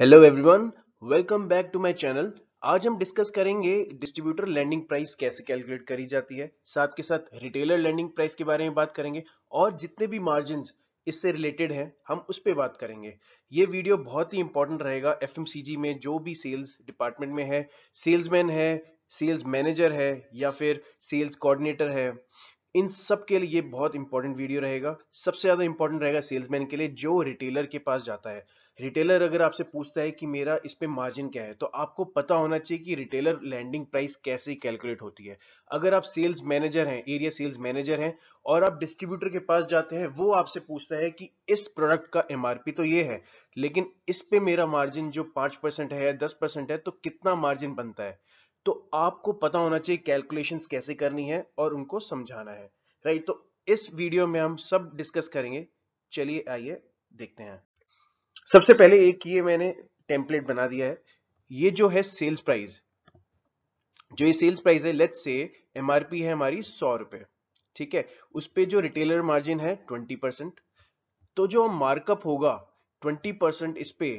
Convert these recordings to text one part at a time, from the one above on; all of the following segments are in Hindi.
Hello everyone welcome back to my channel आज हम डिस्कस करेंगे डिस्ट्रीब्यूटर लैंडिंग प्राइस कैसे कैलकुलेट करी जाती है साथ के साथ रिटेलर लैंडिंग प्राइस के बारे में बात करेंगे और जितने भी मार्जिन इससे रिलेटेड हैं हम उस पर बात करेंगे ये वीडियो बहुत ही इंपॉर्टेंट रहेगा एफ में जो भी सेल्स डिपार्टमेंट में है सेल्समैन है सेल्स मैनेजर है या फिर सेल्स कोऑर्डिनेटर है इन सब के लिए बहुत इंपॉर्टेंट वीडियो रहेगा सबसे ज्यादा इंपॉर्टेंट रहेगा सेल्समैन के लिए जो रिटेलर के पास जाता है रिटेलर अगर आपसे पूछता है कि मेरा इस पे मार्जिन क्या है तो आपको पता होना चाहिए कि रिटेलर लैंडिंग प्राइस कैसे कैलकुलेट होती है अगर आप सेल्स मैनेजर हैं एरिया सेल्स मैनेजर हैं और आप डिस्ट्रीब्यूटर के पास जाते हैं वो आपसे पूछता है कि इस प्रोडक्ट का एमआरपी तो ये है लेकिन इस पे मेरा मार्जिन जो पांच परसेंट है दस परसेंट है तो कितना मार्जिन बनता है तो आपको पता होना चाहिए कैलकुलेशन कैसे करनी है और उनको समझाना है राइट तो इस वीडियो में हम सब डिस्कस करेंगे चलिए आइए देखते हैं सबसे पहले एक ये मैंने टेम्पलेट बना दिया है ये जो है सेल्स प्राइस जो ये सेल्स प्राइस है लेट्स से एमआरपी है हमारी सौ रुपए ठीक है उस पर जो रिटेलर मार्जिन है ट्वेंटी परसेंट तो जो मार्कअप होगा ट्वेंटी परसेंट इस पे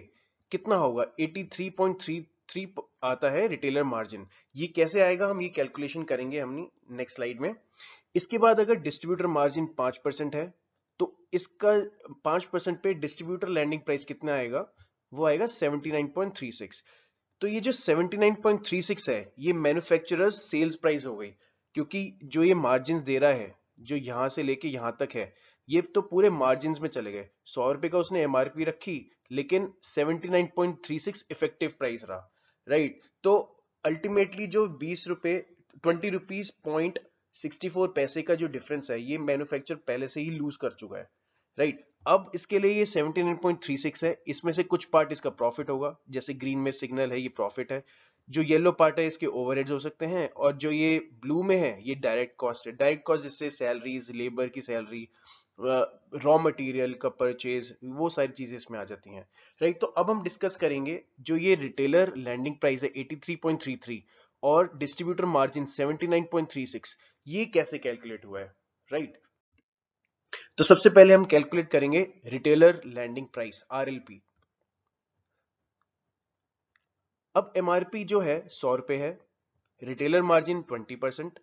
कितना होगा eighty three point three three आता है रिटेलर मार्जिन ये कैसे आएगा हम ये कैलकुलेशन करेंगे हमने नेक्स्ट स्लाइड में इसके बाद अगर डिस्ट्रीब्यूटर मार्जिन पांच परसेंट है तो इसका पांच परसेंट पे डिस्ट्रीब्यूटर लैंडिंग प्राइस कितना आएगा वो आएगा 79.36 तो ये जो 79.36 है ये मैन्युफैक्चरर सेल्स प्राइस हो गई क्योंकि जो ये मार्जिन दे रहा है जो यहां से लेके यहां तक है ये तो पूरे मार्जिन में चले गए सौ रुपए का उसने एमआरपी रखी लेकिन 79.36 इफेक्टिव प्राइस रहा राइट तो अल्टीमेटली जो बीस रुपए twenty rupees point sixty four पैसे का जो डिफरेंस है ये मैन्युफैक्चर पहले से ही लूज कर चुका है राइट right. अब इसके लिए ये 79.36 है इसमें से कुछ पार्ट इसका प्रॉफिट होगा जैसे ग्रीन में सिग्नल है ये प्रॉफिट है जो येलो पार्ट है इसके ओवरहेड्स हो सकते हैं और जो ये ब्लू में है ये डायरेक्ट कॉस्ट है डायरेक्ट कॉस्ट जिससे सैलरीज लेबर की सैलरी रॉ मटेरियल का परचेज वो सारी चीज़ें इसमें आ जाती हैं राइट तो अब हम डिस्कस करेंगे जो ये रिटेलर लैंडिंग प्राइस है 83.33 और डिस्ट्रीब्यूटर मार्जिन 79.36 ये कैसे कैलकुलेट हुआ है राइट तो सबसे पहले हम कैलकुलेट करेंगे रिटेलर लैंडिंग प्राइस आर अब एम जो है सौ रुपए है retailer margin twenty percent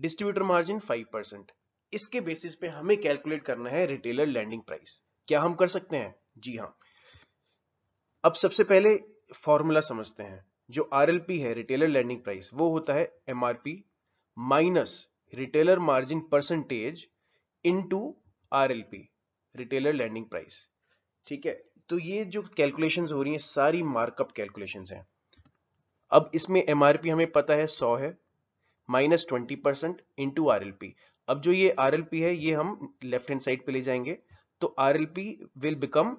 distributor margin five percent इसके बेसिस पे हमें कैलकुलेट करना है रिटेलर लैंडिंग प्राइस क्या हम कर सकते हैं जी हाँ अब सबसे पहले फॉर्मूला समझते हैं जो आरएलपी है रिटेलर लैंडिंग प्राइस वो होता है MRP minus retailer margin percentage into RLP retailer landing price ठीक है तो ये जो कैलकुलेशंस हो रही हैं सारी मार्कअप कैलकुलेशंस हैं अब इसमें एमआरपी हमें पता है 100 है minus twenty percent into R अब जो ये आर है ये हम लेफ्ट हैंड साइड पे ले जाएंगे तो R L P will become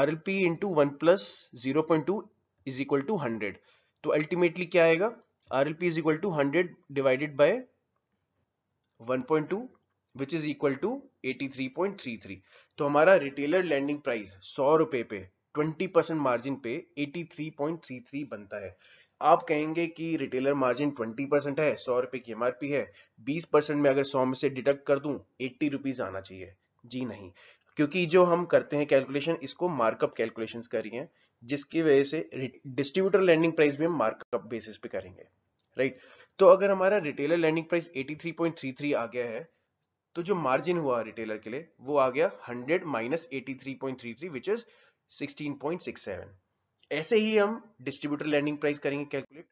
R L P into one plus zero point two is equal to hundred तो अल्टीमेटली क्या आएगा R L P is equal to hundred divided by one point two which is equal to eighty three point three three तो हमारा रिटेलर लैंडिंग प्राइस सौ रुपए पे ट्वेंटी परसेंट मार्जिन पे eighty three point three three बनता है आप कहेंगे कि रिटेलर मार्जिन 20 परसेंट है सौ रुपए की एमआरपी है 20 परसेंट में अगर सौ में से डिडक्ट कर दूं एट्टी रुपीज आना चाहिए जी नहीं क्योंकि जो हम करते हैं कैलकुलेशन इसको मार्कअप कैलकुलेशन करिए जिसकी वजह से डिस्ट्रीब्यूटर लैंडिंग प्राइस भी हम मार्कअप बेसिस पे करेंगे राइट तो अगर हमारा रिटेलर लैंडिंग प्राइस एटी आ गया है तो जो मार्जिन हुआ रिटेलर के लिए वो आ गया hundred minus eighty three three point three which is seven ऐसे ही हम डिस्ट्रीब्यूटर लैंडिंग प्राइस करेंगे कैलकुलेट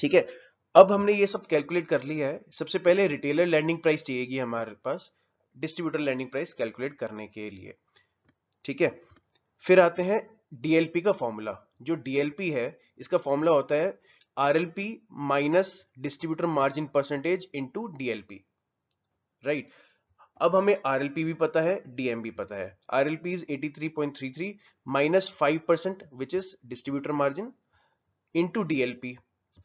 ठीक है अब हमने ये सब कैलकुलेट कर लिया है सबसे पहले रिटेलर लैंडिंग प्राइस चाहिएगी हमारे पास डिस्ट्रीब्यूटर लैंडिंग प्राइस कैलकुलेट करने के लिए ठीक है फिर आते हैं डीएलपी का फॉर्मूला जो डीएलपी है इसका फॉर्मूला होता है RLP minus distributor margin percentage into DLP right अब हमें आर भी पता है डीएम भी पता है R L P is eighty three point three three minus five percent which is distributor margin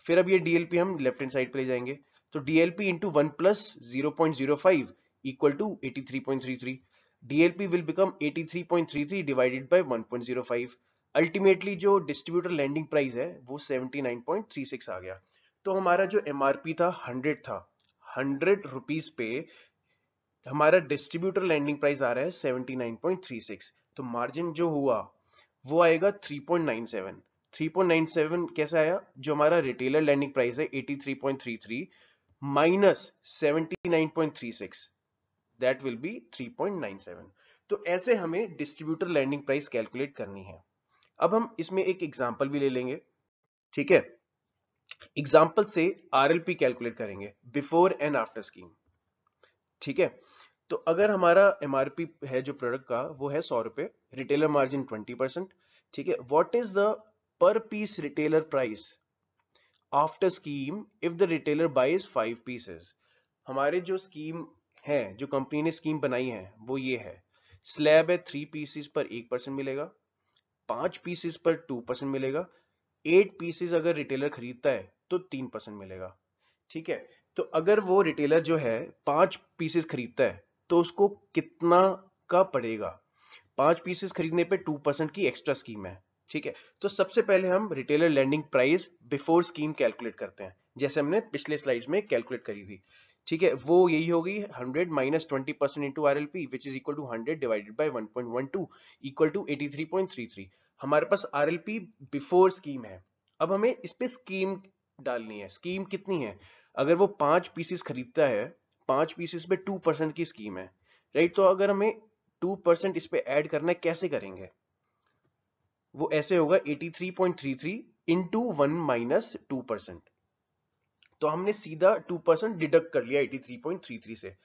फिर अब ये डीएलपी हम लेफ्ट हैंड साइड पे ले जाएंगे तो DLP into one plus zero point zero five equal to eighty three point three three DLP will become eighty three point three three divided by one point zero five ultimately जो डिस्ट्रीब्यूटर लैंडिंग प्राइस है वो seventy nine point three six आ गया तो हमारा जो पी था हंड्रेड था हंड्रेड रुपीज पे तो हमारा डिस्ट्रीब्यूटर लैंडिंग प्राइस आ रहा है 79.36 तो मार्जिन जो हुआ वो आएगा 3.97 3.97 कैसे आया जो हमारा रिटेलर लैंडिंग प्राइस है 83.33 माइनस 79.36 दैट विल बी 3.97 तो ऐसे हमें डिस्ट्रीब्यूटर लैंडिंग प्राइस कैलकुलेट करनी है अब हम इसमें एक एग्जांपल भी ले लेंगे ठीक है एग्जाम्पल से आरएलपी कैलकुलेट करेंगे बिफोर एंड आफ्टर स्कीम ठीक है तो अगर हमारा एम है जो प्रोडक्ट का वो है सौ रुपए रिटेलर मार्जिन ट्वेंटी परसेंट ठीक है what is the per piece retailer price after scheme if the retailer buys five pieces हमारे जो स्कीम है जो कंपनी ने स्कीम बनाई है वो ये है स्लैब है थ्री पीसेस पर एक परसेंट मिलेगा पांच पीसेस पर टू परसेंट मिलेगा एट पीसेस अगर रिटेलर खरीदता है तो तीन परसेंट मिलेगा ठीक है तो अगर वो रिटेलर जो है पांच पीसेस खरीदता है तो उसको कितना का पड़ेगा पांच पीसेस खरीदने पे टू परसेंट की एक्स्ट्रा स्कीम है ठीक है तो सबसे पहले हम retailer landing price before scheme calculate करते हैं जैसे हमने पिछले स्लाइड में कैलकुलेट करी थी ठीक है वो यही होगी 100 minus twenty percent into R L P which is equal to hundred divided by one point one two equal to eighty three point three three हमारे पास R L P before scheme है अब हमें इस पे स्कीम डालनी है स्कीम कितनी है अगर वो पांच पीसेस खरीदता है पांच पीसेस पे टू परसेंट की स्कीम है राइट तो अगर हमें टू परसेंट इस पे ऐड करना है कैसे करेंगे वो ऐसे होगा 83.33 into one minus two percent तो हमने सीधा टू परसेंट डिडक्ट कर लिया 83.33 से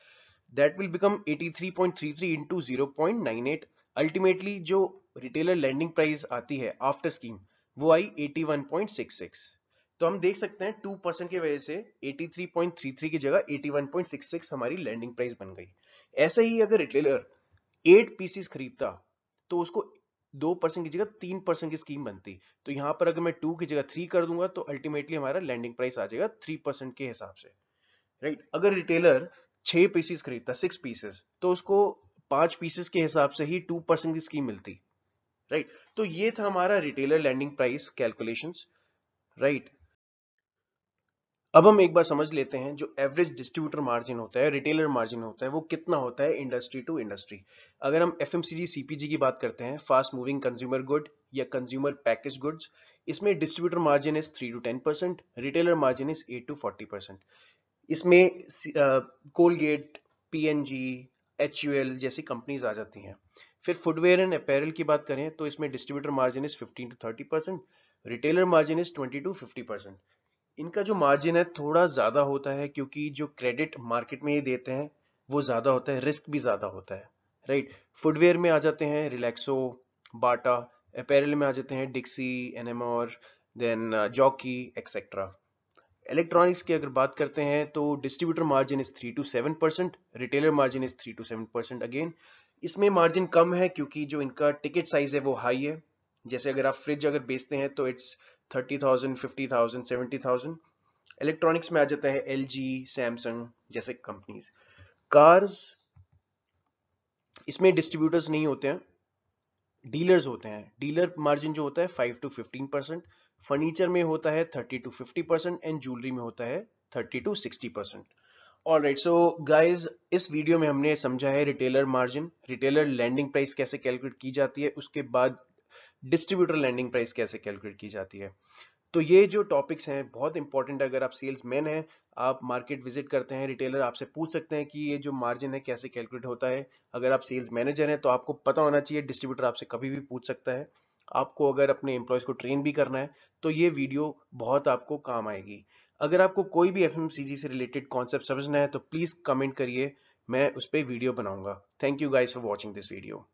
that will become 83.33 into eight ultimately जो रिटेलर लैंडिंग प्राइस आती है आफ्टर स्कीम वो आई eighty one point six six तो हम देख सकते हैं टू परसेंट की वजह से 83.33 की जगह 81.66 हमारी लैंडिंग प्राइस बन गई ऐसे ही अगर रिटेलर एट पीसीस खरीदता तो उसको दो परसेंट की जगह तीन परसेंट की स्कीम बनती तो यहां पर अगर मैं टू की जगह थ्री कर दूंगा तो अल्टीमेटली हमारा लैंडिंग प्राइस आ जाएगा थ्री परसेंट के हिसाब से राइट अगर रिटेलर छह पीसीस खरीदता सिक्स पीसेस तो उसको पांच पीसेस के हिसाब से ही टू परसेंट की स्कीम मिलती राइट right? तो ये था हमारा retailer landing price calculations right अब हम एक बार समझ लेते हैं जो एवरेज डिस्ट्रीब्यूटर मार्जिन होता है रिटेलर मार्जिन होता है वो कितना होता है इंडस्ट्री टू इंडस्ट्री अगर हम एफ सीपीजी की बात करते हैं फास्ट मूविंग कंज्यूमर गुड या कंज्यूमर पैकेज गुड्स इसमें distributor margin is three to ten percent retailer margin is eight to forty percent इसमें Colgate P N G H U L जैसी कंपनीज आ जाती हैं फिर फुटवेयर एंड अपेरल की बात करें तो इसमें distributor margin is fifteen to thirty percent retailer margin is twenty to fifty percent इनका जो मार्जिन है थोड़ा ज़्यादा होता है क्योंकि जो क्रेडिट मार्केट में ये देते हैं वो ज़्यादा होता है रिस्क भी ज़्यादा होता है राइट फुटवेयर में आ जाते हैं रिलैक्सो बाटा अपेरल में आ जाते हैं Dixcy and then Jockey etcetera electronics की अगर बात करते हैं तो distributor margin is three to seven percent retailer margin is three to seven percent again इसमें मार्जिन कम है क्योंकि जो इनका टिकट साइज है वो हाई है जैसे अगर आप फ्रिज अगर बेचते हैं तो it's thirty thousand fifty thousand seventy thousand electronics में आ जाता है एल जी सैमसंग जैसे कंपनीज कार्स इसमें डिस्ट्रीब्यूटर्स नहीं होते हैं डीलर्स होते हैं डीलर मार्जिन जो होता है five to fifteen percent furniture में होता है thirty to fifty percent and jewellery में होता है thirty to sixty percent all right so guys इस वीडियो में हमने समझा है retailer margin retailer landing price कैसे कैलकुलेट की जाती है उसके बाद डिस्ट्रीब्यूटर लैंडिंग प्राइस कैसे कैलकुलेट की जाती है तो ये जो टॉपिक्स हैं बहुत इंपॉर्टेंट अगर आप सेल्स मैन हैं आप मार्केट विजिट करते हैं रिटेलर आपसे पूछ सकते हैं कि ये जो मार्जिन है कैसे कैलकुलेट होता है अगर आप सेल्स मैनेजर हैं तो आपको पता होना चाहिए डिस्ट्रीब्यूटर आपसे कभी भी पूछ सकता है आपको अगर अपने एम्प्लॉयज़ को ट्रेन भी करना है तो ये वीडियो बहुत आपको काम आएगी अगर आपको कोई भी एफ से रिलेटेड कॉन्सेप्ट समझना है तो प्लीज़ कमेंट करिए मैं उस पर वीडियो बनाऊंगा thank you guys for watching this video